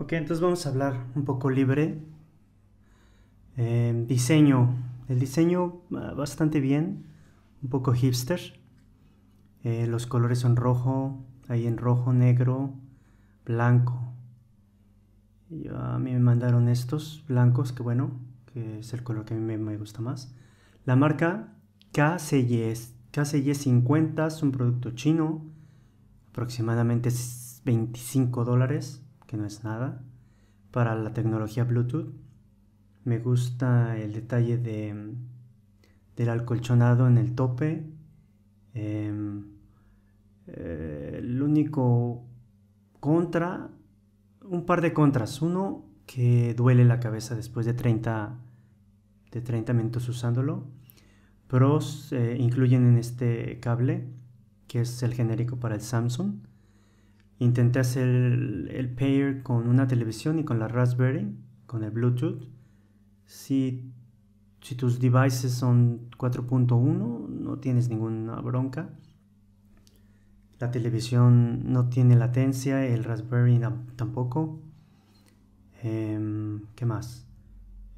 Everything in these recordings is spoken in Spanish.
Ok, entonces vamos a hablar un poco libre. Eh, diseño. El diseño ah, bastante bien, un poco hipster. Eh, los colores son rojo, ahí en rojo, negro, blanco. a mí me mandaron estos blancos, que bueno, que es el color que a mí me, gusta más. La marca KCY 50 es un producto chino, aproximadamente 25 dólares que no es nada, para la tecnología Bluetooth. Me gusta el detalle de, del alcolchonado en el tope. Em, el único contra, un par de contras. Uno, que duele la cabeza después de 30, de minutos usándolo. Pros eh, incluyen en este cable, que es el genérico para el Samsung Intenté hacer el, pair con una televisión y con la Raspberry, con el Bluetooth. Si, si tus devices son 4.1, no tienes ninguna bronca. La televisión no tiene latencia, el Raspberry tampoco. Em, ¿Qué más?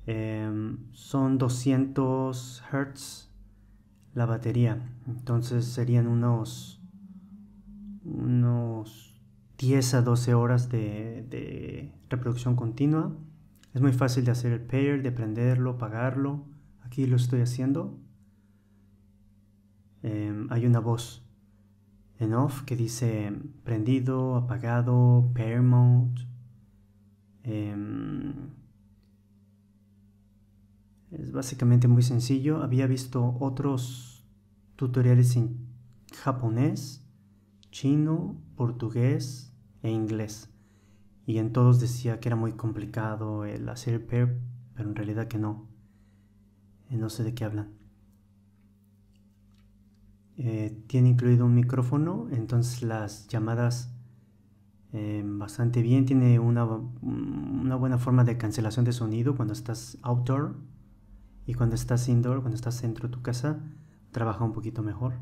Em, son 200 Hz la batería, entonces serían unos 10 a 12 horas de, reproducción continua. Es muy fácil de hacer el pair, de prenderlo, pagarlo. Aquí lo estoy haciendo. Em, hay una voz en off que dice prendido, apagado, pair mode. Em, es básicamente muy sencillo. Había visto otros tutoriales en japonés, chino, portugués, e inglés. Y en todos decía que era muy complicado el hacer pair, pero en realidad que no. Eh, no sé de qué hablan. Eh, tiene incluido un micrófono, entonces las llamadas em, bastante bien. Tiene una, una buena forma de cancelación de sonido cuando estás outdoor y cuando estás indoor, cuando estás dentro de tu casa, trabaja un poquito mejor.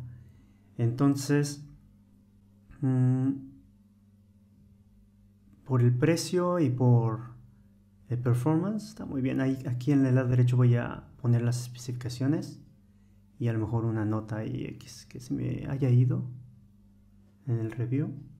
Entonces, mmm, por el precio y por el performance. Está muy bien. Ahí, aquí en el lado derecho voy a poner las especificaciones y a lo mejor una nota y X que se me haya ido en el review.